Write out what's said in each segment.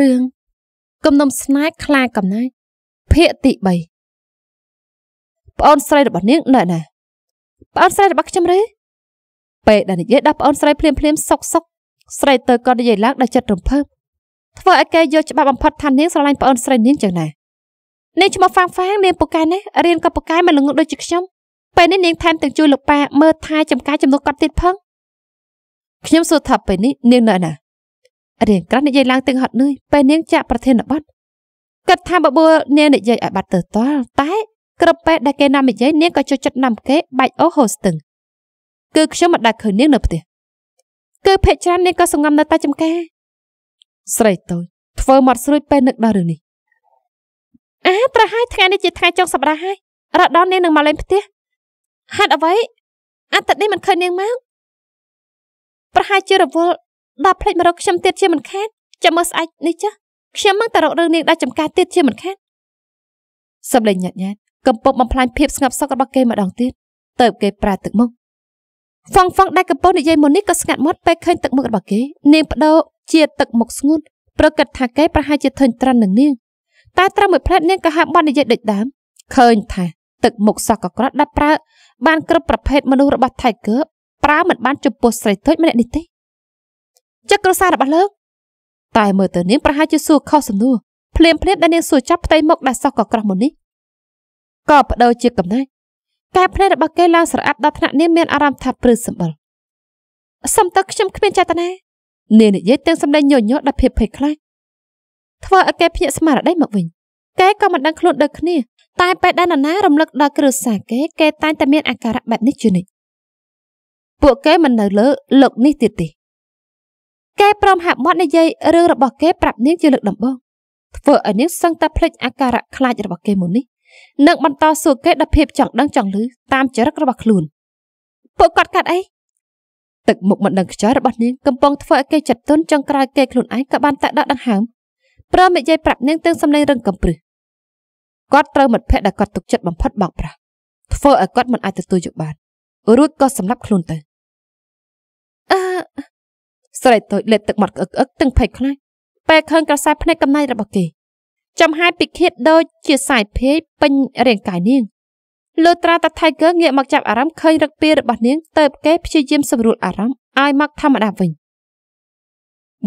រឿងគំនុំស្នេហ៍ខ្លាកំណាយភាគទី3ប្អូនស្រីរបស់នាងនៅណាប្អូនស្រីរបស់ខ្ញុំឬពេលដែលនិយាយដល់ប្អូនស្រីភ្លាមភ្លាមសុកសុកស្រីទៅក៏និយាយឡើងដោយចិត្តរំភើបធ្វើឲ្យគេយកច្បាប់បំផុតថានាងស្រឡាញ់ប្អូនស្រីនាងចឹងណានាងឈ្មោះហ្វាងហ្វាងនាងពូកែណាស់រៀនក៏ពូកែមិនល្ងង់ដូចជាខ្ញុំពេលនេះនាងថែមទាំងជួយលោកប៉ាមើលថែចំការចំនួនគាត់ទៀតផងខ្ញុំសួរថាពេលនេះនាងនៅណារៀងក្រាស់និយាយឡើងទាំងហត់នឿយពេលនាងចាក់ប្រធានបទគិតថាបបួលនាងនិយាយឲ្យបាត់ទៅតល់តែក្រពែដែលគេណាំនិយាយនាងក៏ចូលចិត្តណាំគេបាច់អូហូស្ទឹងគឺខ្ញុំមិនដែលឃើញនាងនៅផ្ទះគឺ ភេកច្រើននាងក៏សងំនៅតែចំការស្រីតូចធ្វើមាត់ស្រួយពេលនឹកដល់រឿងនេះអាប្រហែលថ្ងៃនេះជាថ្ងៃចុងសប្តាហ៍ហើយរដននាងនឹងមកលេងផ្ទះហេតុអ្វីអត្តនេះមិនឃើញនាងមកប្រហែលជារវល់ដល់ភ្លេចមករកខ្ញុំទៀតជាមិនខានចាំមើលស្អែកនេះចាខ្ញុំមកតែរករឿងនាងដែលចំការទៀតជាមិនខានសម្លេងញាត់ញាត់កំពុងបំផ្លាញភាពស្ងប់សុខរបស់គេម្ដងទៀតទៅគេប្រាទឹកមុខហ្វងហ្វងដែលកំពុងនិយាយមុននេះក៏ស្ងាត់មាត់ពេលឃើញទឹកមុខរបស់គេនាងបដោជាទឹកមុខស្ងួតប្រកាសថាគេប្រហែលជាធើញត្រាន់នឹងនាងតែត្រឹមមួយផ្លែតនាងក៏ហាក់បាននិយាយដូចដើមឃើញ ថា ទឹកមុខសក់កក្រត់ដាប់ប្រើបានគ្រប់ប្រភេទមនុស្សរបស់ Tiger ប្រើមិនបានចំពោះស្រីតូចម្នាក់នេះទេចិត្តគ្រួសាររបស់លោកតែមើលទៅនាងប្រហែលជាសួរខុសសំណួរភ្លាមភ្លាមដែលនាងសួរចាប់ផ្ទៃមុខដែលសោះក៏ក្រោះមុននេះក៏បដូរជាកំណាច់ការភ្នែករបស់គេឡើងស្រអាប់ដល់ថ្នាក់នាងមានអារម្មណ៍ថាព្រឺសម្បល់សំតើខ្ញុំគ្មានចេតនានាងនិយាយទាំងសម្ដែងញញ័រដល់ភាពភ័យខ្លាចធ្វើឲ្យគេភ្ញាក់ស្មារតីមកវិញគេក៏មិនដឹងខ្លួនដូចគ្នា តែពេលដែលនរណារំលឹកដល់គ្រួសារគេគេតែងតែមានអាការៈបែបនេះជានិច្ចពួកគេមិននៅលើលោកនេះទៀតទេព្រមហាក់មាត់និយាយរឿងរបស់គេប្រាប់នាងជាលើកដំបូងធ្វើឲ្យនាងសឹងតែភ្លេចអាការៈខ្លាចរបស់គេមុននេះនិងបន្តសួរគេដល់ភាពចង់ដឹងចង់ឮតាមចរិតរបស់ខ្លួនពួកគាត់កាត់អីទឹកមុខមិនដឹងខ្ចីរបស់នាងកំពុងធ្វើឲ្យគេចិត្តទន់ចង់ក្រោយគេខ្លួនឯងក៏បានតែដកដង្ហើមព្រមនិយាយប្រាប់នាងទាំងសំឡេងរឹងកំព្រឹសគាត់ត្រូវមិត្តភក្តិដែលគាត់ទុកចិត្តបំផុតបោកប្រាស់ធ្វើឲ្យគាត់មិនអាចទទួលយកបានរួចក៏សម្លាប់ខ្លួនទៅអឺស្រីតូចលេបទឹកបាត់ក្អឹកក្អឹកទាំងភ័យខ្លាចពេលឃើញក្រសែភ្នែកកំណៃរបស់គេចំហាយពិឃាតដូចជាសាយភេយពេញរាងកាយនាងលុត្រាតា Tiger ងាកមកចាប់អារម្មណ៍ឃើញរឹកពីរបស់នាងទៅគេព្យាយាមសម្រួលអារម្មណ៍ឲ្យមកធម្មតាវិញ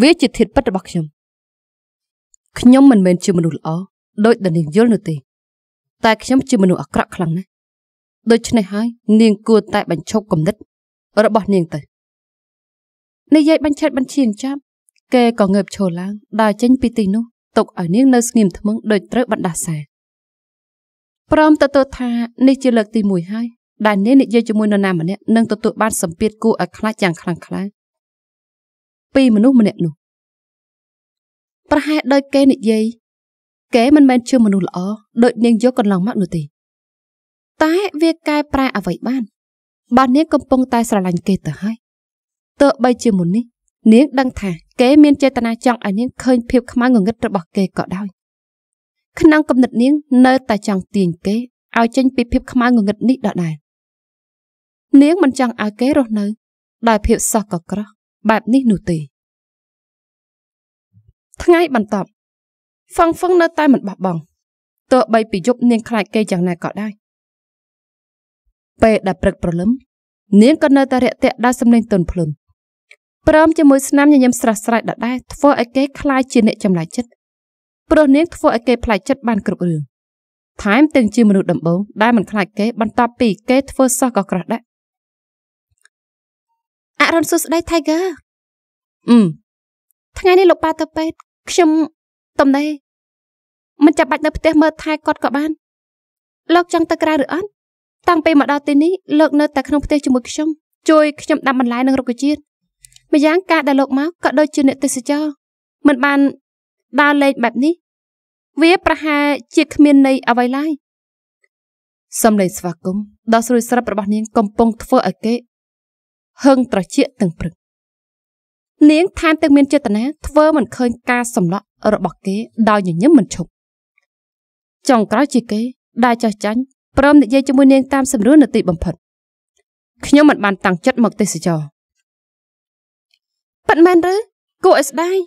វាជាធាតពិតរបស់ខ្ញុំខ្ញុំមិនមែនជាមនុស្សល្អដោយដែលនាងយល់នោះទេ តែ ខ្ញុំជាមនុស្សអាក្រក់ខ្លាំងណាស់ដូច្នេះហើយនាង គួរតែបញ្ឈប់គំនិតរបស់នាងទៅនិយាយបញ្ឆេតបញ្ឈៀងចាប់គេក៏ងើបឈរឡើងដើរចេញពីទីនោះទុកឲ្យនាងនៅស្ងៀមថ្មឹងដូចត្រូវបណ្ដាសាព្រមទទួលថានេះជាលើកទី1ហើយដែលនាងនិយាយជាមួយនរណាម្នាក់នឹងទទួលបានសម្ពាធគួរឲ្យខ្លាចយ៉ាងខ្លាំងក្លាពីមនុស្សម្នាក់នោះប្រហែលដោយគេនិយាយគេមិនមែនជាមនុស្សល្អដូចនាងយកកន្លងមកនោះទេតែវាកែប្រែអ្វីបានបាននាងកំពុងតែស្រឡាញ់គេទៅហើយទោះបីជាមុននេះនាងដឹងថា គេមានចេតនាចង់ឲ្យនាងឃើញភាពខ្មៅងងឹតរបស់គេក៏ដោយក្នុងគំនិតនាងនៅតែចង់ទាញគេឲ្យចេញពីភាពខ្មៅងងឹតនេះដដែលនាងមិនចង់ឲ្យគេរស់នៅដោយភាពសោះកក្រោះបែបនេះនោះទេថ្ងៃបន្ទាប់ហ្វឹងហ្វឹងនៅតែមិនបោះបង់ទោះបីពីយប់នាងខ្លាចគេយ៉ាងណាក៏ដោយពេលដែលព្រឹកព្រលឹមនាងក៏នៅតែរាក់ទាក់ដល់សំឡេងទន់ភ្លន់ព្រមជាមួយស្នាមញញឹមស្រស់ស្រាយដដែលធ្វើឲ្យគេคลายជាអ្នកចម្លែកចិត្តព្រោះនាងធ្វើឲ្យគេប្លែកចិត្តបានគ្រប់រឿងថែមទាំងជាមនុស្សដំបូងដែលមិនខ្លាចគេបន្ទាប់ពីគេធ្វើសោះក៏ក្រោះដាក់អរុនសួស្ដី Tiger អឺថ្ងៃនេះលោកប៉ាទៅពេទ្យខ្ញុំតំណេមិនចាំបាច់នៅផ្ទះមើលថែគាត់ក៏បានលោកចង់ទៅក្រៅឬអត់តាំងពីមកដល់ទីនេះលោកនៅតែក្នុងផ្ទះជាមួយខ្ញុំជួយខ្ញុំដាំបន្លែនិងរុក្ខជាតិម្យ៉ាងការដែលលោកមកក៏ដូចជាអ្នកទេសចរមិនបានដើរលេងបែបនេះវាប្រហែលជាគ្មាននៃអ្វីឡើយសំឡេងស្វាគមន៍ដ៏ស្រួយស្រិបរបស់នាងកំពុងធ្វើឲ្យគេហឹងត្រចៀកទាំងព្រឹកនាងថែមទាំងមានចេតនាធ្វើមិនឃើញការសម្លក់របស់គេដោយញញឹមមិនឈប់ចុងក្រោយជាគេដែលចោះចាញ់ព្រមនិយាយជាមួយនាងតាមសម្រួលនៅទីបំផុតខ្ញុំមិនបានតាំងចិត្តមកទេសចរប៉ិនមែនឬគួរឲ្យស្ដាយ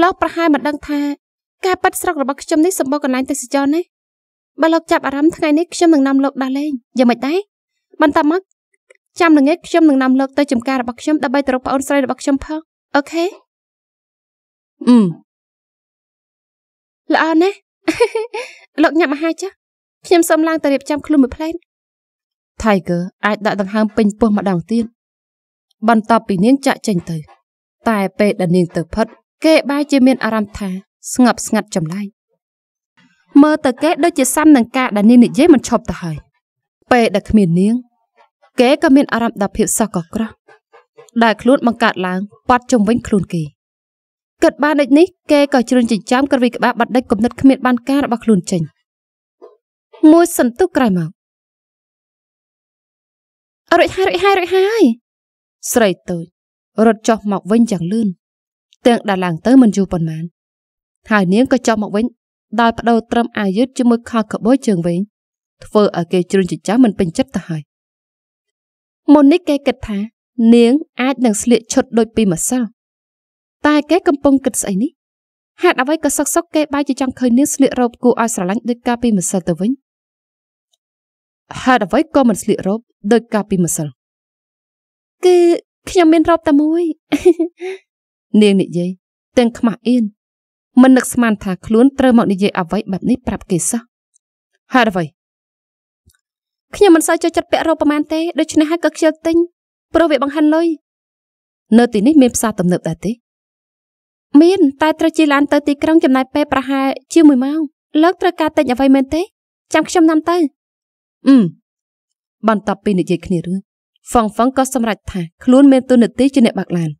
លោកប្រហែលមិនដឹងថាការប៉ັດស្រុករបស់ខ្ញុំនេះសម្បូរកន្លែងទេសចរណាស់បើលោកចាប់អារម្មណ៍ថ្ងៃនេះខ្ញុំនឹងនាំលោកដើរលេងយ៉ាងម៉េចដែរបន្តមកចាំល្ងាចខ្ញុំនឹងនាំលោកទៅចំការរបស់ខ្ញុំដើម្បីទៅរកប្អូនស្រីរបស់ខ្ញុំផងអូខេអឺល្អណាស់លោកញ៉ាំអាហារចាស់ខ្ញុំសូមឡើងទៅរៀបចំខ្លួនមួយផ្លែត Tiger អាចដាក់ដង្ហើមពេញពោះម្ដងទៀតបន្ទាប់ពីនាងចាក់ចេញទៅតែពេលដែលនាងទៅផុតគេបែរជាមានអារម្មណ៍ថា ស្ងប់ស្ងាត់ចម្លែកមើលទៅគេដូចជាសាំនឹងការដែលនាងនិយាយមិនឈប់ទៅហើយពេលដែលគ្មាននាង គេក៏មានអារម្មណ៍ដល់ភាពសោះក៏ក្រោះដែលខ្លួនបង្កើតឡើងប៉ាត់ជុំវិញខ្លួនគេគិតបានដូចនេះគេក៏ជ្រឿនចិញ្ចាំក្រវីក្បាលបាត់ដេចគំនិតគ្មានបានការរបស់ខ្លួនចេញមួយសន្ទុះក្រោយមករួចហើយរួចហើយរួចហើយស្រីតូចរត់ចុះមកវិញយ៉ាងលឿនទាំងដាឡើងទៅមិនយូរប៉ុន្មានហើយនាងក៏ចុះមកវិញដោយបដូរត្រឹមអាវយឺតជាមួយខោកបោជើងវែងធ្វើឲ្យគេជ្រុញចិញ្ចាំមិនពេញចិត្តទៅហើយមុននេះគេគិតថា នាងអាចនឹងស្លៀកឈុតដូចពីម្សិលតែគេកំពុងគិតស្អីនេះហេតុអ្វីក៏សឹកសឹកគេបែរជាចង់ឃើញនាងស្លៀករ៉ូបគួរឲ្យស្រឡាញ់ដូចកាលពីម្សិលទៅវិញហេតុអ្វីក៏មិនស្លៀករ៉ូបដូចកាលពីម្សិលគឺខ្ញុំមានរ៉ូបតែមួយនាងនិយាយទាំងខ្មាស់អៀនមិននឹកស្មានថាខ្លួនត្រូវមកនិយាយអ្វីបែបនេះប្រាប់គេសោះហេតុអ្វីខ្ញុំមិនសូវចូលចិត្តពាក់រ៉ូបប្រហែលទេដូច្នេះហើយក៏ខ្ជិលទិញព្រោះវាបង្ហាញលុយនៅទីនេះមានផ្សារទំនើបដែរទេ មាន តែត្រូវជិះឡានទៅទីក្រុងចំណាយពេលប្រហែលជា1ម៉ោងលើកត្រូវការទិញអ្វីមែនទេចាំខ្ញុំនាំទៅអឺបន្ទាប់ពីនិយាយគ្នារួចហ្វងហ្វងក៏សម្រេចថាខ្លួនមានទូនាទីជាអ្នកបាក់ឡាន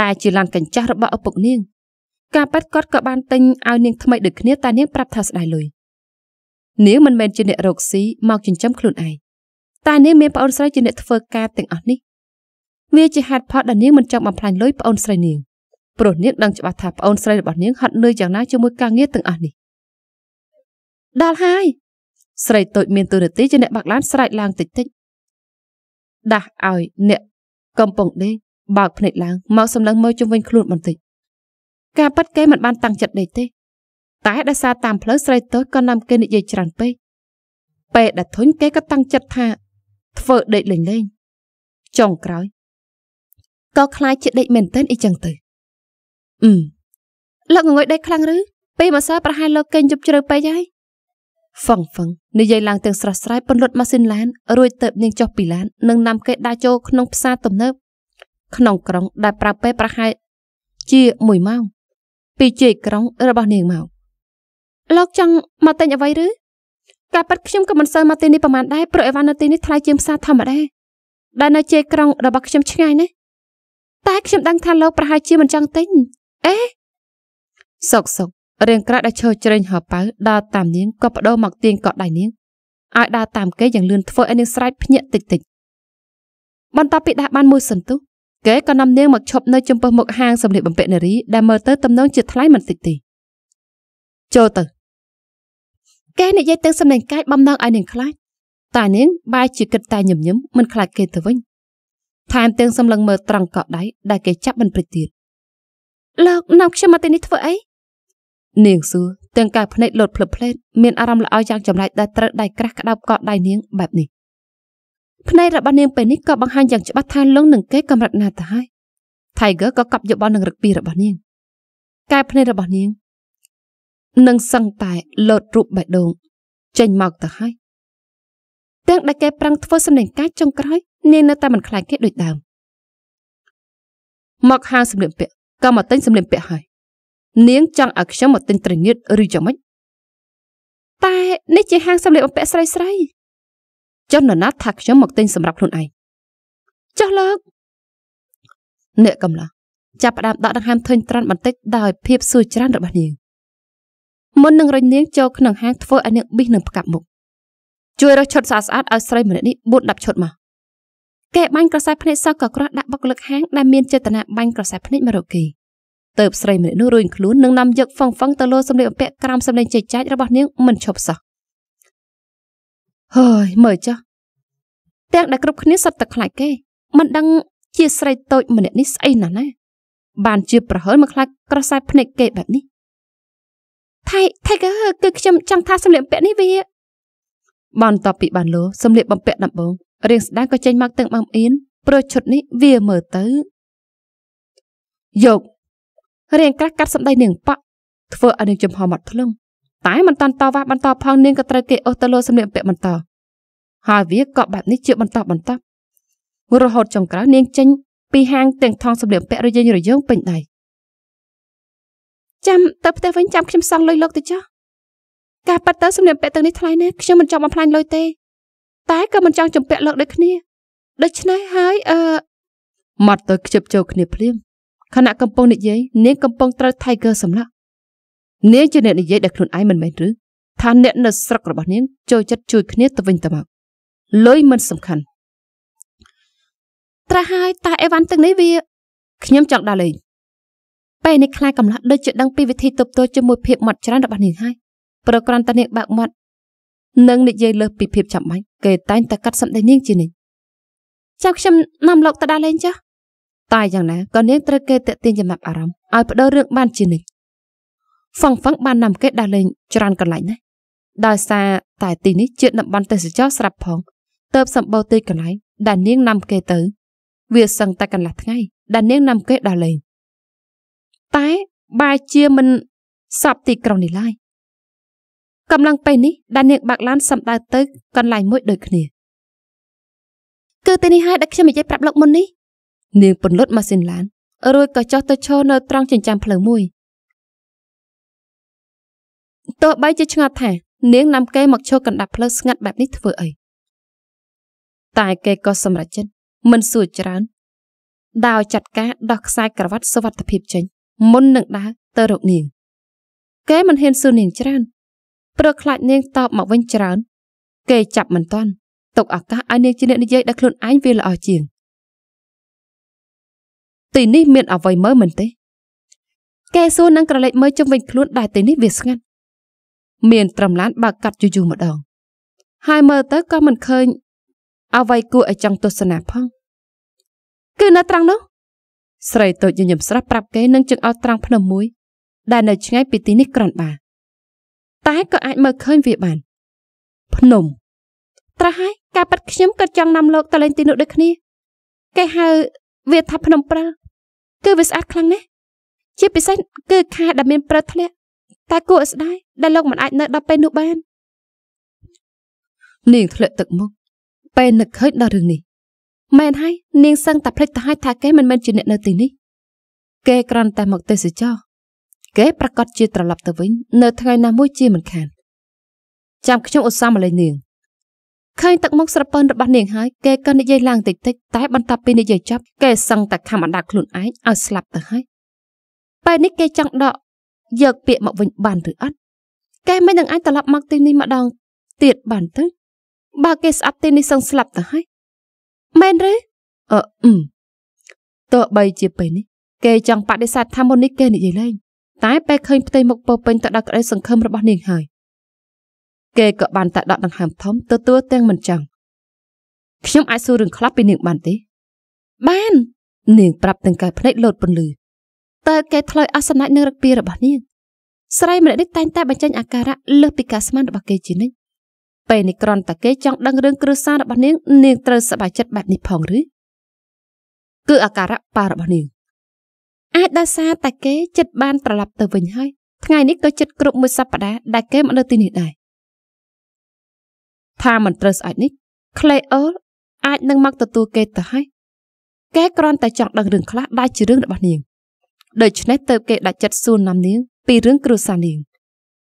ដែលជាឡានកញ្ចាស់របស់ឪពុកនាង ការប៉ាត់គាត់ក៏បានទិញឲ្យនាងថ្មីដូចគ្នាតែនាងប្រាប់ថាស្ដាយលុយនាងមិនមែនជាអ្នករកស៊ីមកចិញ្ចឹមខ្លួនឯងតែនាងមានប្អូនស្រីជាអ្នកធ្វើការទាំងអស់នេះវាជាហេតុផលដែលនាងមិនចង់បំផ្លាញលុយប្អូនស្រីនាងព្រោះនាងដឹងច្បាស់ថាប្អូនស្រីរបស់នាងហត់នឿយយ៉ាងណាជាមួយការងារទាំងអស់នេះដល់ហើយស្រីតូចមានទូរទស្សន៍ជាអ្នកបាក់ឡានស្រែកឡើងតិចតិចដាស់ឲ្យ អ្នកកំពុងដេកបើកភ្នែកឡើងមកសម្លឹងមើលជុំវិញខ្លួនបន្តិចការប៉ັດគេមិនបានតាំងចិត្តដេកទេតែដោយសារតាមផ្លូវស្រីតូចក៏នាំ គេនិយាយច្រើនពេកពេលដែលធុញគេក៏តាំងចិត្តថា ធ្វើដេកលេងលេងចុងក្រោយក៏ខ្លាចជាដេកមែនទែនអីចឹងទៅអឺលោកងងុយដេកខ្លាំងឬពេលម្សិលប្រហែលលោកគេងយប់ជ្រៅពេកហើយហ្វឹងហ្វឹងនិយាយឡើងទាំងស្រស់ស្រាយពន្លត់ម៉ាស៊ីនឡានរួចទៅនាងចុះពីឡាននិងនាំគេដើរចូលក្នុងផ្សារទំនើបក្នុងក្រុង ដែលប្រើពេលប្រហែលជា1ម៉ោងពីជ័យក្រុងរបស់នាងមកលោកចង់មកទិញអ្វីឬការប៉ັດខ្ញុំក៏មិនសូវមកទីនេះប្រហែលដែរព្រោះអីវ៉ាន់នៅទីនេះថ្លៃជាងផ្សារធម្មតាដែលនៅជ័យក្រុងរបស់ខ្ញុំឆ្ងាយណាស់តែខ្ញុំដឹងថាលោកប្រហែលជាមិនចង់ទិញអេសុកសុករឿងក្រៅដែលឈើជ្រេងហប៉ៅដើរតាមនាងក៏បដូរមកទាញកក់ដៃនាងឲ្យដើរតាមគេយ៉ាងលឿនធ្វើឲ្យនាងស្រែកភ្ញាក់តិចតិចបន្ទាប់ពីដាស់បានមួយសន្ទុះគេក៏នាំនាងមកឈប់នៅចំពោះមុខហាងសម្លៀកបំពាក់នារីដែលមើលទៅទំនងជាថ្លៃមិនតិចទេចូលទៅគេនិយាយទៅសំឡេងកាយបំណងឲ្យនាង ខ្លាចតែនាងបែរជាគិតតែញញឹមមិនខ្លាចគេទៅវិញថែមទាំងសម្លឹងមើលត្រង់កក់ដៃដែលគេចាប់មិនព្រិចទៀតលោកនាំខ្ញុំមកទីនេះធ្វើអីនាងសួរទាំងកាយភ្នែកលត់ភ្លឹបភ្លែតមានអារម្មណ៍ល្អយ៉ាងចម្លែកដែលត្រូវដៃក្រាស់ក្តោបកត់ដៃនាងបែបនេះភ្នែករបស់នាងពេលនេះក៏បង្ហាញយ៉ាងច្បាស់ថាលងនឹងគេកម្រិតណាទៅហើយ Tiger ក៏កប់យោបល់នឹងរឹកពីរបស់នាងកាយភ្នែករបស់នាងនឹងសឹងតែលោតរូបបេះដូង ចេញមកទៅហើយទាំងដែលគេប្រាំងធ្វើសម្លេងកាយចុងក្រោយ នាងនៅតែមិនខ្លាចគេដូចដើមមកហាងសម្លៀកបំពាក់ក៏មកទិញសម្លៀកបំពាក់ហើយនាងចង់ឲ្យខ្ញុំមកទិញត្រីងៀតឬយ៉ាងម៉េចតែនេះជាហាងសម្លៀកបំពាក់ស្រីស្រីចុះនរណាថាខ្ញុំមកទិញសម្រាប់ខ្លួនឯងចុះលោកអ្នកកំឡោះចាប់ផ្ដើមដកដង្ហើមធុញទ្រាន់បន្តិចដោយ ភាពសួរច្រើនរបស់នាងមុននឹងរញនាងចូលក្នុងហាងធ្វើឲ្យនាងប៊ីសនឹងផ្កាប់មុខជួយរើសឈុតស្អាតស្អាតឲ្យស្រីម្នាក់នេះ4 10ឈុតមកគេបាញ់ក្រសែភ្នែកសោះក៏ក្រោះដាក់បុគ្គលិកហាងដែលមានចេតនាបាញ់ក្រសែភ្នែកមករកគីទៅស្រីម្នាក់នោះរួញខ្លួននឹងនាំយកហ្វឹងហ្វឹងទៅលើសម្លៀកបំពាក់ក្រោមសម្លេងចេញចាច់របស់នាងមិនឈប់សោះហើយមើលចុះទាំងដែលគ្រប់គ្នាសុទ្ធតែខ្លាចគេមិនដឹងជាស្រីតូចម្នាក់នេះស្អីណាស់ណាបានជាប្រហើនមកខ្លាចក្រសែភ្នែកគេបែបនេះថៃថៃកើគឺខ្ញុំចង់ថាសម្លៀកបំពាក់នេះវាបានតបពីបានលោសម្លៀកបំពាក់ដំបងរៀងស្ដាយក៏ចេញមកទាំងបំអៀនព្រោះឈុតនេះវាមើលទៅយករៀងក្រាស់កាត់សម្ដីនាងប៉ក់ធ្វើឲ្យនាងចំហមាត់ភ្លឹងតែមិនតាន់តវ៉ាបន្តផងនាងក៏ត្រូវគេអូសទៅលោសម្លៀកបំពាក់បន្តហើយវាក៏បែបនេះជាបន្តបន្តរហូតចុងក្រោយនាងចេញពីហាង ទាំងថងសម្លៀកបំពាក់រយេងរយងពេញដៃចាំទៅផ្ទះវិញចាំខ្ញុំសង់លុយលោកទៅចុះការប៉ັດទៅសម្លៀកបំពាក់ទាំងនេះថ្លៃណាស់ខ្ញុំមិនចង់បំផ្លាញលុយទេ តែក៏មិនចង់ជំពាក់លើកដូចគ្នាដូច្នេះហើយអឺម៉ាត់ទៅខ្ជិបចូលគ្នាភ្លាមខណៈកំពុងនិយាយនាងកំពុងត្រូវ Tiger សម្លាប់នាងជាអ្នកនិយាយដែលខ្លួនឯងមិនមែនឬ ថាអ្នកនៅស្រុករបស់នាងចូលចិត្តជួយគ្នាទៅវិញទៅមកលុយមិនសំខាន់ត្រាស់ហើយតាអេវ៉ាន់ទាំងនេះវា ខ្ញុំចង់ដើរលេងពេលនេះខ្លាកំឡោះដូចជាដឹងពីវិធីទប់ទល់ជាមួយ ភាពម៉ត់ច្រើនរបស់នាងហើយប្រក្រន្តតានាងបាក់មាត់និងនិយាយលើសពីភាពចាំបាច់គេតែងតែកាត់សម្ដីនាងជានិច្ចចាំខ្ញុំនាំលោកទៅដើរលេងចាស់តែយ៉ាងណាក៏នាងត្រូវគេតាក់ទាញចំណាប់អារម្មណ៍ឲ្យបដូររឿងបានជានិច្ចហ្វឹងហ្វឹងបាននាំគេដាស់លេងច្រើនកន្លែងណាស់ដោយសារតែ ទីនេះជាតំបន់ទេសចរស្រាប់ផង ទៅសម្បូរទីកន្លែង ដែលនាង នាំគេទៅ វាសឹងតែកន្លះថ្ងៃដែលនាងនាំគេដាស់លេងតែបែជាមិនសពទីក្រុងនេះឡើយកំឡុងពេលនេះដែលនាងបាក់ឡានសម្ដៅទៅកន្លែងមួយដូចគ្នាគឺទីនេះហើយដែលខ្ញុំនិយាយប្រាប់លោកមុននេះនាងពន្លត់ម៉ាស៊ីនឡាន រួចក៏ចុះទៅឈរនៅត្រង់ចិញ្ចើមផ្លូវមួយទោះបីជាឆ្ងល់ថា នាងនាំគេមកឈរកណ្ដាប់ផ្លូវស្ងាត់បែបនេះធ្វើអីតែគេក៏សម្រេចចិត្តមិនសួរច្រើនដាវចាត់ការដោះខ្សែក្រវ៉ាត់សុវត្ថិភាពចេញ មុននឹងដើរទៅរកនាងគេមិនហ៊ានសួរនាងច្រើនព្រោះខ្លាចនាងតបមកវិញច្រើន គេចាប់មិនទាន់ទុកឱកាសឲ្យនាងជាអ្នកនិយាយដល់ខ្លួនឯងវាល្អជាងទីនេះមានអ្វីមើលមិនទេគេសួរនឹងក្រឡេកមើលជុំវិញខ្លួនដែលទីនេះវាស្ងាត់មាន ត្រំឡានបើកកាត់យូរយូរម្ដង ហើយមើលទៅក៏មិនឃើញអ្វីគួរឲ្យចង់ទស្សនាផង គឺនៅត្រង់នោះស្រីតូចញញឹមស្រស់ប្រាប់គេនឹងជឹងឲ្យត្រង់ភ្នំមួយ ដែលនៅឆ្ងាយពីទីនេះក្រន់បា តែក៏អាចមើលឃើញវាបានភ្នំ ត្រាស់ហើយការប៉ັດខ្ញុំក៏ចង់នាំលោកទៅលេងទីនោះដូចគ្នាគេហៅវាថាភ្នំប្រើគឺវាស្អាតខ្លាំងណាស់ជាពិសេសគឺ ខាដែលមានប្រឹកធ្លាក់តែគួរឲ្យស្ដាយដែលលោកមិនអាចនៅដល់ពេលនោះបាននាងធ្លាក់ទឹកមុខពេលនឹកឃើញដល់រឿងនេះមែន ហើយនាងសឹងតែភ្លេចទៅហើយថាគេមិនមែនជាអ្នកនៅទីនេះ គេគ្រាន់តែមកទេសចរគេ ប្រកាសជាត្រឡប់ទៅវិញនៅថ្ងៃណាមួយជាមិនខានចាំខ្ញុំឧស្សាហ៍មកលេងនាងឃើញទឹកមុខស្រពើនរបស់នាងហើយគេក៏និយាយឡើងតិចតិចតែបន្ទាប់ពីនិយាយចប់គេសឹងតែខំអណ្ដើកខ្លួនឯងឲ្យស្លាប់ទៅហើយពេលនេះគេចង់ដកយកពាក្យមកវិញបានឬអត់គេមិននឹងអាចត្រឡប់មកទីនេះម្ដងទៀតបានទេបើគេស្អប់ទីនេះសឹងស្លាប់ទៅហើយមែនឬអឺអឺទោះបីជាពេលនេះគេចង់បដិសេធថាមុននេះគេនិយាយលេងតែពេលឃើញផ្ទៃមុខពោពេញទៅដោយក្តីសង្ឃឹមរបស់នាងហើយគេក៏បានតែដកដង្ហើមធំទទួលទាំងមិនចង់ខ្ញុំអាចសួររឿងខ្លះពីនាងបានទេ បាន នាង ប្រាប់ទាំងកាយភ្នែកលោតពន្លឺតើគេថ្លើយអសនៈនឹងរកពីរបស់នាងស្រីម្នាក់នេះតែងតែបញ្ចេញអាការៈលើសពីការស្មានរបស់គេជានិច្ចពេលនេះក្រន់តាគេចង់ដឹងរឿងគ្រួសាររបស់នាង នាងត្រូវសប្បាយចិត្តបែបនេះផងឬគឺអាការៈប៉ារបស់នាងអាចដោយសារតែគេចិត្តបានត្រឡប់ទៅវិញហើយថ្ងៃនេះក៏ចិត្តគ្រប់មួយសប្តាហ៍ដែលគេមកនៅទីនេះដែរថាមិនត្រូវស្អែកនេះ Claire អាចនឹងមកទទួលគេទៅហើយគេគ្រាន់តែចង់ដឹងរឿងខ្លះដែលជារឿងរបស់នាងដូច្នេះទៅគេដាក់ចិត្តសួរនាំនាងពីរឿងគ្រួសារនាង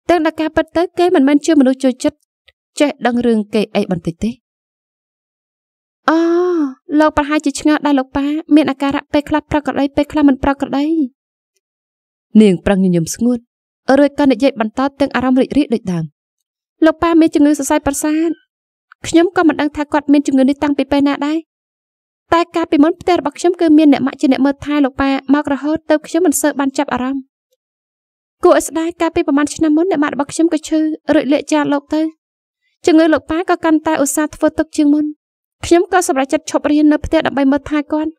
ទាំងតែការពិតទៅ គេមិនមែនជាមនុស្សចូលចិត្តចេះដឹងរឿងគេអីបន្តិចទេអូលោកប្រហែលជាឆ្ងល់ដែរលោកប៉ាមានអាការៈពេលខ្លះប្រក្រតីពេលខ្លះមិនប្រក្រតីនាងប្រឹងញញឹមស្ងួតរួចក៏និយាយបន្តទាំងអារម្មណ៍រីករាយដូចដើមលោកប៉ាមានជំងឺសរសៃប្រសាទខ្ញុំក៏មិនដឹងថាគាត់មានជំងឺនេះតាំងពីពេលណាដែរតែកាលពីមុនផ្ទះរបស់ខ្ញុំគឺមានអ្នកម៉ាក់ជាអ្នកមើលថែលោកប៉ាមករហូតទៅខ្ញុំមិនសូវបានចាប់អារម្មណ៍គួរឲ្យស្ដាយកាលពីប្រហែលឆ្នាំមុនអ្នកម៉ាក់របស់ខ្ញុំក៏ឈឺរួចលាកចាកលោកទៅជំងឺលោកប៉ាក៏កាន់តែឧស្សាហ៍ធ្វើទុកជាងមុនខ្ញុំក៏សម្រេចចិត្តឈប់រៀននៅផ្ទះដើម្បីមើលថែគាត់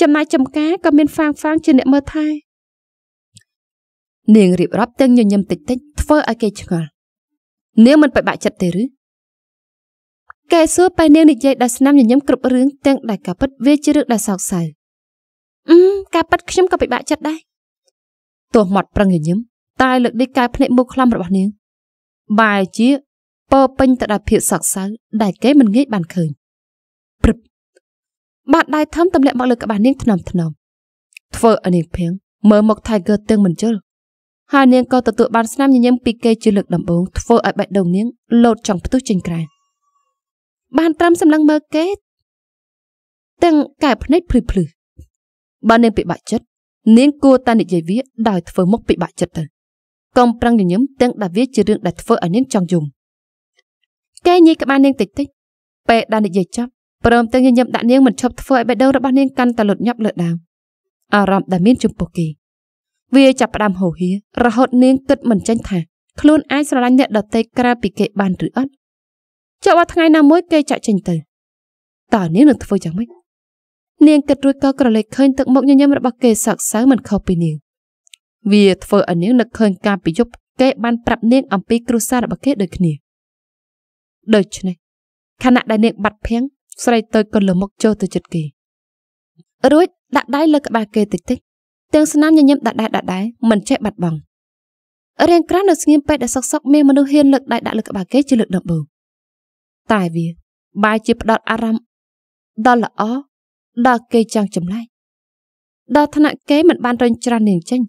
ចំណាយចំការក៏មានហ្វាងហ្វាងជាអ្នកមើលថែនាងរៀបរាប់ទាំងញញឹមតិចតិចធ្វើឲ្យគេឆ្ងល់នាងមិនបែកបាក់ចិត្តទេឬកែសួរបែនាងនិយាយដោយស្នាមញញឹមគ្រប់រឿងទាំងដែលការពិតវាជារឿងដែលសោកសៅអឺការពិតខ្ញុំក៏ពិបាកចិត្តដែរទោះមាត់ប្រឹងញញឹមតែលើកនេះកែភ្នែកមុខខ្លាំរបស់នាង បែជាពើពេញទៅដោយភាពសោកសៅដែលគេមិនងាយបានឃើញព្រឹបបាត់ដៃធំទម្លាក់មកលើក្បាលនាងថ្នមថ្នមធ្វើឲ្យនាងភៀងមើលមក Tiger ទាំងមិនជិលហើយនាងក៏ទទួលបានស្នាមញញឹមពីគេជាលើកដំបូងធ្វើឲ្យបេះដូងនាងលោតចង់ផ្ទុះចេញក្រៅបានត្រាំសម្លឹងមើលគេទាំងកែភ្នែកភ្លឺភ្លឺបើនាងពិបាកចិត្តនាងគួរតែនិយាយវាដោយធ្វើមុខពិបាកចិត្តទៅកុំប្រឹងញញឹមទាំងដែលវាជារឿងដែលធ្វើឲ្យនាងចង់យំគេញីក្បាលនាងតិចតិចពេលដែលនិយាយចប់ព្រមទាំងញញឹមដាក់នាងមិនឈប់ធ្វើឲ្យបេះដូងរបស់នាងកាន់តែលុតញាប់លើដើមអារម្មណ៍ដែលមានចំពោះគេវាចាប់ផ្ដើមហូរហៀររហូតនាងគិតមិនចេញថាខ្លួនអាចស្រឡាញ់អ្នកដតីក្រៅពីគេបានឬអត់ចុះបើថ្ងៃណាមួយគេចាក់ចេញទៅតើនាងនឹងធ្វើយ៉ាងម៉េចនាងគិតរួចក៏ក្រឡេកឃើញទឹកមុខញញឹមរបស់គេសកសៅមិនខុសពីនាង វាធ្វើឲ្យនាងនឹកឃើញការពីយប់គេបានប្រាប់នាង អំពីគ្រួសាររបស់គេដូចគ្នាដូច្នេះខណៈដែលនាងបាត់ភាំងស្រីតូចក៏លមុខចូលទៅជិតគេ រួចដាក់ដៃលើក្បាលគេតិចតិចទាំងស្នាមញញឹមដដែលដដែលមិនចេះបាត់បង់រៀងក្រៅនៅស្ងៀមពេកដែលសុកសុកមានមនុស្សហ៊ានលើកដៃដាក់លើក្បាលគេជាលើកដំបូងតែវាបែរជាផ្ដោតអារម្មណ៍ដល់ល្អដល់គេចង់ចម្លែកដល់ថ្នាក់គេមិនបានរញច្រាននាងចេញ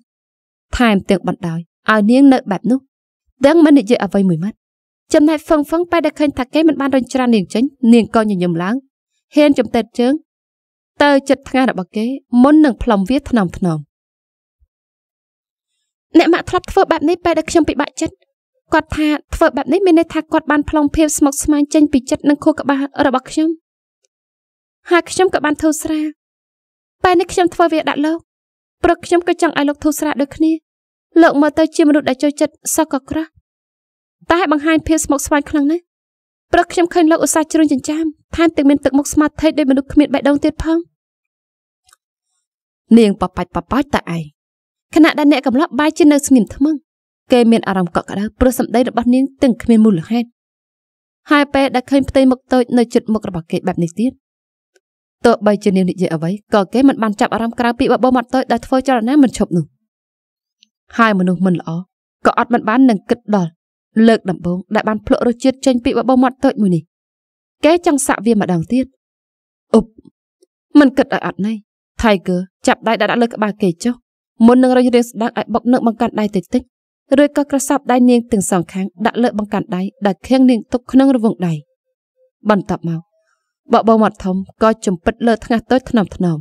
ថែមទាំងបណ្ដោយឲ្យនាងនៅបែបនោះទាំងមិននិយាយអ្វីមួយម៉ាត់ចំណែកហ្វឹងហ្វឹងបែរដែលឃើញថាគេមិនបានរញច្រាននាងចេញនាងក៏ញញឹមឡើងហ៊ានចំទេតជើង ទៅចិត្តថ្ងារបស់គេមុននឹងផ្លំវាថ្នមថ្នមអ្នកម៉ាក់ធ្លាប់ធ្វើបែបនេះពេលដែលខ្ញុំពិបាកចិត្តគាត់ថាធ្វើបែបនេះមានន័យថាគាត់បានប្លង់ភាពស្មុគស្មាញចេញពីចិត្តនិងខួរក្បាលរបស់ខ្ញុំហើយខ្ញុំក៏បានធូរស្រាលពេលនេះខ្ញុំធ្វើវាដាក់លោកព្រោះខ្ញុំក៏ចង់ឲ្យលោកធូរស្រាលដូចគ្នាលោកមើលទៅជាមនុស្សដែលចូលចិត្តសក់ក៏ក្រោះតែបង្ហាញភាពស្មុគស្មាញខ្លាំងណាស់ព្រោះខ្ញុំឃើញលោកឧស្សាហ៍ជ្រុញចិញ្ចាមថែមទាំងមានទឹកមុខស្មាតថេដោយមនុស្សគ្មានបេះដូងទៀតផងនាងប៉ប៉ាច់ប៉ប៉ាច់តែឯងខណៈដែលអ្នកកំឡោះបាយជានៅស្ងៀមថ្មឹងគេមានអារម្មណ៍កក់ក្ដៅព្រោះសម្ដីរបស់នាងទាំងគ្មានមូលហេតុហើយពេលដែលឃើញផ្ទៃមុខតូចនៅជិតមុខរបស់គេបែបនេះទៀតទោះបីជានាងនិយាយអ្វីក៏គេមិនបានចាប់អារម្មណ៍ក្រៅពីបបោមាត់តូចដែលធ្វើចលនាមិនឈប់នោះហើយមនុស្សមិនល្អក៏អត់មិនបាននឹងគិតដល់លើកដំបងដែលបានភ្លក់រសជាតិចេញពីបបោមាត់តូចមួយនេះគេចង់សាក់វាម្ដងទៀតអ៊ុបមិនគិតឲ្យអត់ណៃ Tiger ចាប់ដៃដាក់លើក្បាលគេចុះមុននឹងរុញរឿងស្ដាងឲ្យបុកនឹងបង្កាន់ដៃតិចតិចឬក៏ក្រសាប់ដៃនាងទាំងសងខាងដាក់លើបង្កាន់ដៃដែលខៀងនាងទុកក្នុងរវងដៃបន្ទាប់មកបបោមាត់ធំក៏ចំពិតលើថ្ងាសតូចថ្នមថ្នម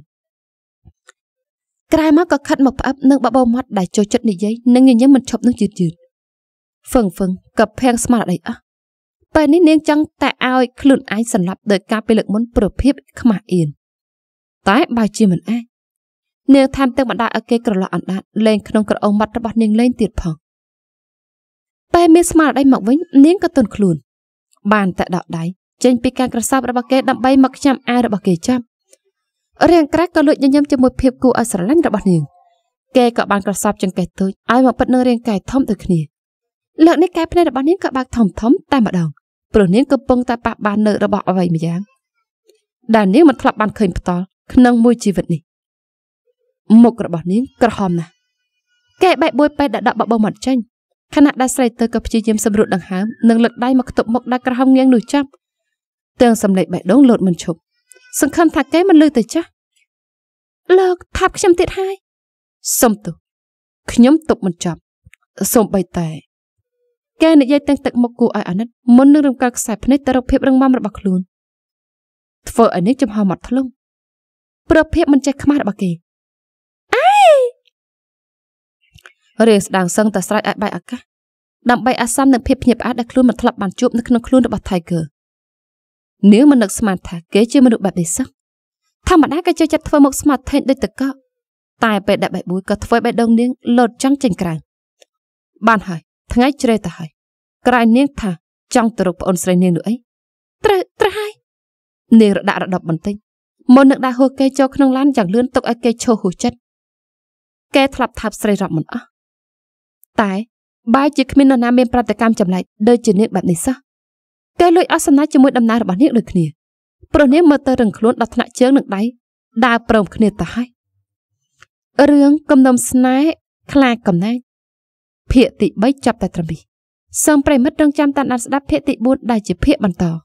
ក្រែមកក៏ខិតមកផ្អឹបនឹងបបោមាត់ដែលចូលចិត្តនិយាយនិងញញឹមមិនឈប់នោះយឺតយឺតហ្វឹងហ្វឹងក៏ភាំងស្មារតីអស់ពេលនេះនាងចង់តែឲ្យខ្លួនឯងសន្លប់ដោយការពេលលើកមុនប្រភពខ្មាស់អៀនតែបើជាមិនអាចនាងថែមទាំងបណ្ដាឲ្យគេក្រឡោះអណ្ដាតលេងក្នុងក្រអូមមាត់របស់នាងលេងទៀតផងតែមានស្មារតីមកវិញ នាងក៏ទន់ខ្លួន បានតែដកដៃចេញពីការក្រសាប់របស់គេដើម្បីមកខ្ញាំអារបស់គេចាប់រាងក្រាស់ក៏លួចញញឹមជាមួយភាពគួរឲ្យស្រឡាញ់របស់នាងគេក៏បានក្រសាប់ចង្កេះទូចឲ្យមកពិតនឹងរាងកាយធំដូចគ្នាលើកនេះកែភ្នែករបស់នាងក៏បើកធំធំតែម្ដងព្រោះនាងកំពុងតែប៉ះបាននៅរបស់អ្វីម្យ៉ាងដែលនាងមិនធ្លាប់បានឃើញផ្ទាល់ក្នុងមួយជីវិតនេះមុខរបស់នាងក្រហមណាស់គេបែកបួយពេទ្យដាក់ដកបបោមកចេញខណៈដែលស្រីទៅក៏ព្យាយាមសម្រួតដង្ហើមនិងលើកដៃមកទប់មុខដែលក្រហមងៀងនោះចាប់ទាំងសម្លេចបេះដូងលោតមិនឈប់សង្ឃឹមថាគេមិនលឺទៅចាស់លោកថាប់ខ្ញុំទៀតហើយសុំទោសខ្ញុំទប់មិនចាប់សូមបីតែគេនិយាយទាំងទឹកមុខគូឲ្យអាណិតមុននឹងរំកិលខ្សែភ្នែកទៅរកភាពរឹងមាំរបស់ខ្លួន ធ្វើឲ្យនេះចំហមាត់ធ្លុងប្រភពមិនចេះខ្មាស់របស់គេរឿងស្ដាងសឹងតែស្រេចឲ្យបែកអាកាសដើម្បីអាសន្ននឹងភាពភ្ញាក់ផ្អើលដែលខ្លួនមិនធ្លាប់បានជួបនៅក្នុងខ្លួនរបស់ Tiger នាងមិននឹកស្មានថាគេជាមនុស្សបែបនេះសោះធម្មតាគេចូលចិត្តធ្វើមុខស្មាតថេនដូចតកក់តែពេលដាក់បៃបួយក៏ធ្វើបៃដងនាងលោតចង់ចេញក្រៅបានហើយថ្ងៃជ្រេទៅហើយក្រៃនាងថាចង់ទៅរកប្អូនស្រីនាងនោះអីត្រូវត្រូវហើយនាងរដាក់រដប់បន្តិចមុននឹងដាក់ហួសគេចូលក្នុងឡានយ៉ាងលឿនទុកឲ្យគេឈោះហួសចិត្តគេធ្លាប់ថាបស្រីរាប់មិនអស់តែបែរជាគ្មាននរណាមានប្រតិកម្មចម្លែកដូចជានាងបែបនេះសោះគេលួចអសនាជាមួយដំណើររបស់នាងដូចគ្នាព្រោះនាងមើលទៅរឹងខ្លួនដល់ថ្នាក់ជើងនឹងដៃដើរព្រមគ្នាទៅហើយរឿងគំនុំស្នេហ៍ខ្លាកំណាចភាគទី3ចាប់តែត្រឹមនេះសូមប្រិមិត្តរងចាំតាមដានស្ដាប់ភាគទី4ដែលជាភាគបន្ត។